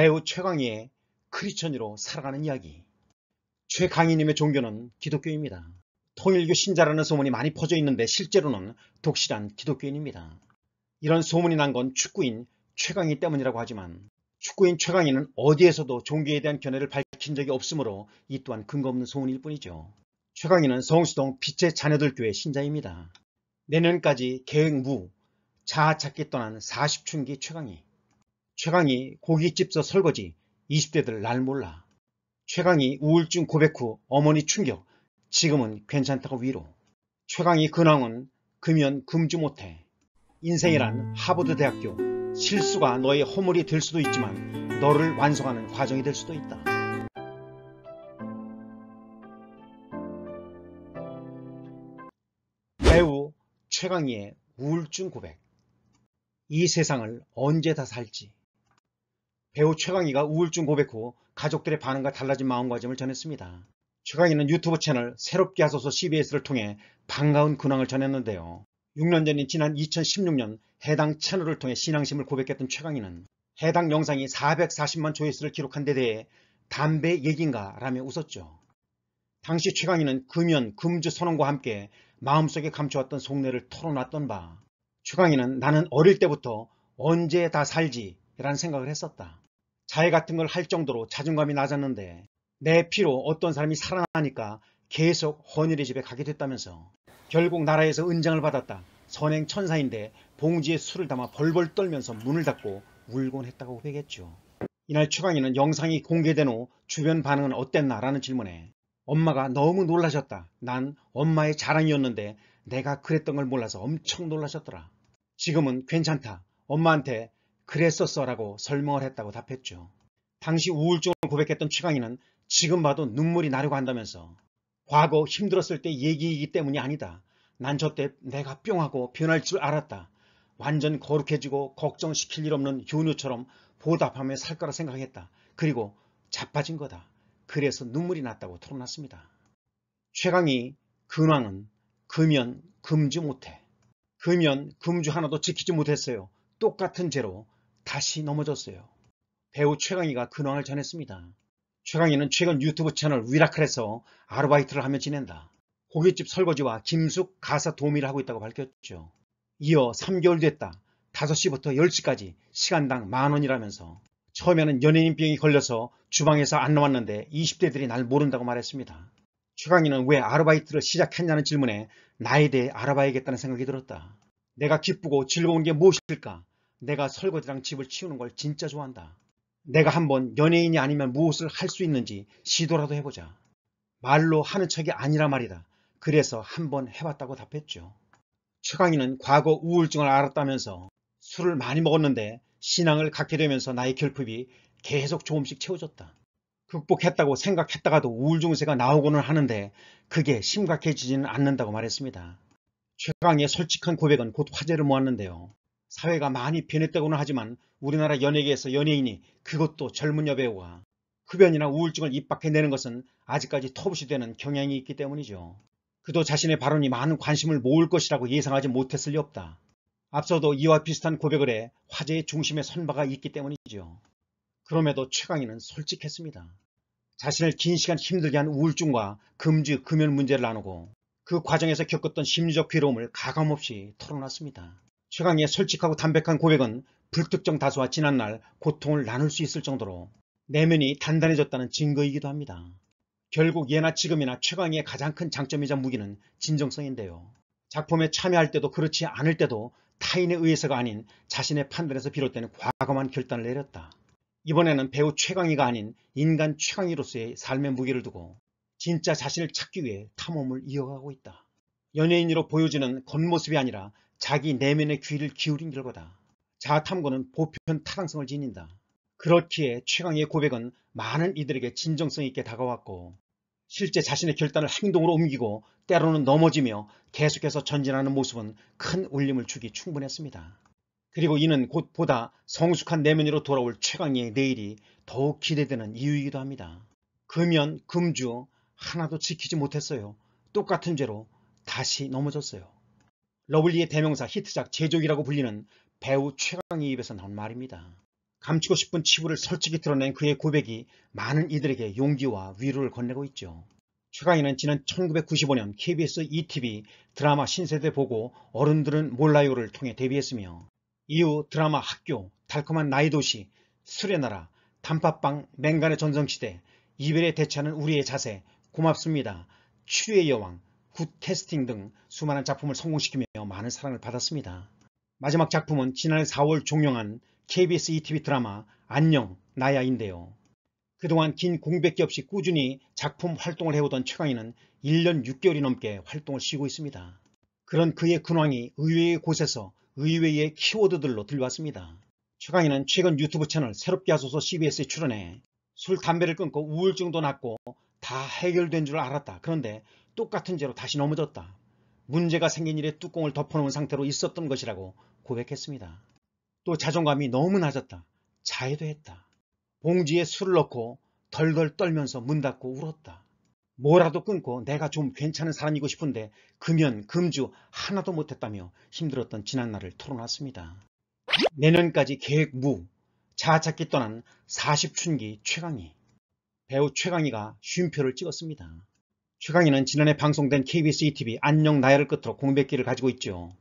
배우 최강희의 크리천으로 살아가는 이야기 최강희님의 종교는 기독교입니다. 통일교 신자라는 소문이 많이 퍼져 있는데 실제로는 독실한 기독교인입니다. 이런 소문이 난 건 축구인 최강희 때문이라고 하지만 축구인 최강희는 어디에서도 종교에 대한 견해를 밝힌 적이 없으므로 이 또한 근거 없는 소문일 뿐이죠. 최강희는 성수동 빛의 자녀들 교회 신자입니다. 내년까지 계획무, 자아 찾기 떠난 40춘기 최강희. 최강이 고깃집서 설거지 20대들 날 몰라 최강이 우울증 고백 후 어머니 충격 지금은 괜찮다고 위로 최강이 근황은 금연 금주 못해 인생이란 하버드대학교 실수가 너의 허물이 될 수도 있지만 너를 완성하는 과정이 될 수도 있다 배우 최강이의 우울증 고백 이 세상을 언제 다 살지 배우 최강희가 우울증 고백 후 가족들의 반응과 달라진 마음가짐을 전했습니다. 최강희는 유튜브 채널 새롭게 하소서 CBS를 통해 반가운 근황을 전했는데요. 6년 전인 지난 2016년 해당 채널을 통해 신앙심을 고백했던 최강희는 해당 영상이 440만 조회수를 기록한 데 대해 담배 얘긴가 라며 웃었죠. 당시 최강희는 금연, 금주 선언과 함께 마음속에 감춰왔던 속내를 털어놨던 바 최강희는 나는 어릴 때부터 언제 다 살지 라는 생각을 했었다. 자해 같은 걸 할 정도로 자존감이 낮았는데 내 피로 어떤 사람이 살아나니까 계속 헌일의 집에 가게 됐다면서 결국 나라에서 은장을 받았다. 선행 천사인데 봉지에 술을 담아 벌벌 떨면서 문을 닫고 울곤 했다고 회겠죠. 이날 추방희는 영상이 공개된 후 주변 반응은 어땠나 라는 질문에 엄마가 너무 놀라셨다. 난 엄마의 자랑이었는데 내가 그랬던 걸 몰라서 엄청 놀라셨더라. 지금은 괜찮다. 엄마한테 그랬었어라고 설명을 했다고 답했죠. 당시 우울증을 고백했던 최강희는 지금 봐도 눈물이 나려고 한다면서 과거 힘들었을 때 얘기이기 때문이 아니다. 난저때 내가 뿅하고 변할 줄 알았다. 완전 거룩해지고 걱정시킬 일 없는 효녀처럼 보답하며 살 거라 생각했다. 그리고 자빠진 거다. 그래서 눈물이 났다고 털어놨습니다최강희 근황은 금연 금주 못해. 금연 금주 하나도 지키지 못했어요. 똑같은 죄로 다시 넘어졌어요. 배우 최강희가 근황을 전했습니다. 최강희는 최근 유튜브 채널 위라클에서 아르바이트를 하며 지낸다. 고깃집 설거지와 김숙 가사 도우미를 하고 있다고 밝혔죠. 이어 3개월 됐다. 5시부터 10시까지 시간당 만원이라면서 처음에는 연예인 병이 걸려서 주방에서 안 나왔는데 20대들이 날 모른다고 말했습니다. 최강희는 왜 아르바이트를 시작했냐는 질문에 나에 대해 알아봐야겠다는 생각이 들었다. 내가 기쁘고 즐거운 게 무엇일까? 내가 설거지랑 집을 치우는 걸 진짜 좋아한다. 내가 한번 연예인이 아니면 무엇을 할 수 있는지 시도라도 해보자. 말로 하는 척이 아니라 말이다. 그래서 한번 해봤다고 답했죠. 최강희는 과거 우울증을 알았다면서 술을 많이 먹었는데 신앙을 갖게 되면서 나의 결핍이 계속 조금씩 채워졌다. 극복했다고 생각했다가도 우울증세가 나오고는 하는데 그게 심각해지지는 않는다고 말했습니다. 최강희의 솔직한 고백은 곧 화제를 모았는데요. 사회가 많이 변했다고는 하지만 우리나라 연예계에서 연예인이 그것도 젊은 여배우와 흡연이나 우울증을 입박해내는 것은 아직까지 터부시되는 경향이 있기 때문이죠. 그도 자신의 발언이 많은 관심을 모을 것이라고 예상하지 못했을 리 없다. 앞서도 이와 비슷한 고백을 해 화제의 중심에 선 바가 있기 때문이죠. 그럼에도 최강희는 솔직했습니다. 자신을 긴 시간 힘들게 한 우울증과 금주, 금연 문제를 나누고 그 과정에서 겪었던 심리적 괴로움을 가감없이 털어놨습니다. 최강의 솔직하고 담백한 고백은 불특정 다수와 지난날 고통을 나눌 수 있을 정도로 내면이 단단해졌다는 증거이기도 합니다. 결국 예나 지금이나 최강의 가장 큰 장점이자 무기는 진정성인데요. 작품에 참여할 때도 그렇지 않을 때도 타인에 의해서가 아닌 자신의 판단에서 비롯되는 과감한 결단을 내렸다. 이번에는 배우 최강희가 아닌 인간 최강희로서의 삶의 무게를 두고 진짜 자신을 찾기 위해 탐험을 이어가고 있다. 연예인으로 보여지는 겉모습이 아니라 자기 내면의 귀를 기울인 결과다. 자아탐구는 보편 타당성을 지닌다. 그렇기에 최강의 고백은 많은 이들에게 진정성 있게 다가왔고 실제 자신의 결단을 행동으로 옮기고 때로는 넘어지며 계속해서 전진하는 모습은 큰 울림을 주기 충분했습니다. 그리고 이는 곧 보다 성숙한 내면으로 돌아올 최강의 내일이 더욱 기대되는 이유이기도 합니다. 금연, 금주 하나도 지키지 못했어요. 똑같은 죄로 다시 넘어졌어요. 러블리의 대명사 히트작 제조기라고 불리는 배우 최강희 입에서 나온 말입니다. 감추고 싶은 치부를 솔직히 드러낸 그의 고백이 많은 이들에게 용기와 위로를 건네고 있죠. 최강희는 지난 1995년 KBS ETV 드라마 신세대 보고 어른들은 몰라요를 통해 데뷔했으며 이후 드라마 학교, 달콤한 나이도시, 술의 나라, 단팥빵, 맹간의 전성시대, 이별에 대처하는 우리의 자세, 고맙습니다, 추리의 여왕, 굿 캐스팅 등 수많은 작품을 성공시키며 많은 사랑을 받았습니다. 마지막 작품은 지난 4월 종영한 KBS ETV 드라마 안녕 나야인데요. 그동안 긴 공백기 없이 꾸준히 작품 활동을 해오던 최강희는 1년 6개월이 넘게 활동을 쉬고 있습니다. 그런 그의 근황이 의외의 곳에서 의외의 키워드들로 들려왔습니다. 최강희는 최근 유튜브 채널 새롭게 하소서 CBS에 출연해 술, 담배를 끊고 우울증도 났고 다 해결된 줄 알았다. 그런데 똑같은 죄로 다시 넘어졌다. 문제가 생긴 일에 뚜껑을 덮어놓은 상태로 있었던 것이라고 고백했습니다. 또 자존감이 너무 낮았다. 자해도 했다. 봉지에 술을 넣고 덜덜 떨면서 문 닫고 울었다. 뭐라도 끊고 내가 좀 괜찮은 사람이고 싶은데 금연, 금주 하나도 못했다며 힘들었던 지난날을 털어놨습니다. 내년까지 계획 무, 자아찾기 떠난 40춘기 최강희. 배우 최강희가 쉼표를 찍었습니다. 최강희는 지난해 방송된 KBS ETV 안녕 나야를 끝으로 공백기를 가지고 있죠.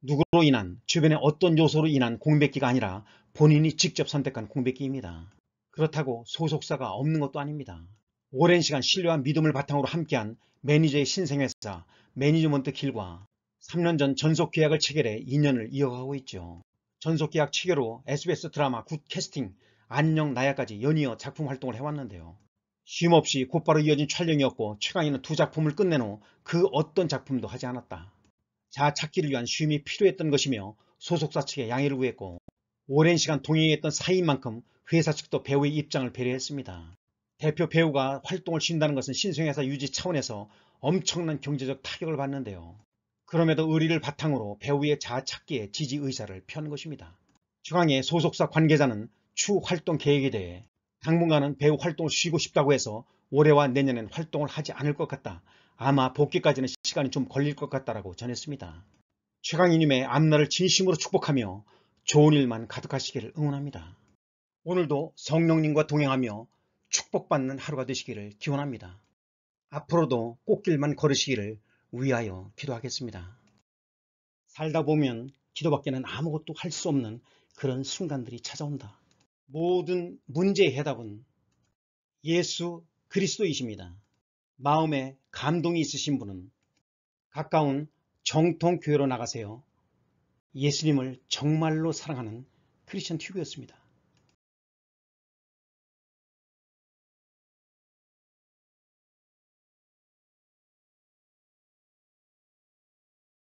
누구로 인한, 주변의 어떤 요소로 인한 공백기가 아니라 본인이 직접 선택한 공백기입니다. 그렇다고 소속사가 없는 것도 아닙니다. 오랜 시간 신뢰와 믿음을 바탕으로 함께한 매니저의 신생회사 매니지먼트 길과 3년 전 전속계약을 체결해 2년을 이어가고 있죠. 전속계약 체결 후 SBS 드라마 굿 캐스팅, 안녕 나야까지 연이어 작품 활동을 해왔는데요. 쉼없이 곧바로 이어진 촬영이었고 최강희는 두 작품을 끝낸 후 그 어떤 작품도 하지 않았다. 자 찾기를 위한 쉼이 필요했던 것이며 소속사 측에 양해를 구했고 오랜 시간 동행했던 사이인 만큼 회사 측도 배우의 입장을 배려했습니다. 대표 배우가 활동을 쉰다는 것은 신성회사 유지 차원에서 엄청난 경제적 타격을 받는데요. 그럼에도 의리를 바탕으로 배우의 자아 찾기에 지지 의사를 편 것입니다. 중앙의 소속사 관계자는 추 활동 계획에 대해 당분간은 배우 활동을 쉬고 싶다고 해서 올해와 내년엔 활동을 하지 않을 것 같다. 아마 복귀까지는 시간이 좀 걸릴 것 같다라고 전했습니다. 최강희님의 앞날을 진심으로 축복하며 좋은 일만 가득하시기를 응원합니다. 오늘도 성령님과 동행하며 축복받는 하루가 되시기를 기원합니다. 앞으로도 꽃길만 걸으시기를 위하여 기도하겠습니다. 살다 보면 기도밖에는 아무것도 할 수 없는 그런 순간들이 찾아온다. 모든 문제의 해답은 예수 그리스도이십니다. 마음에 감동이 있으신 분은 가까운 정통교회로 나가세요. 예수님을 정말로 사랑하는 크리스천 튜브였습니다.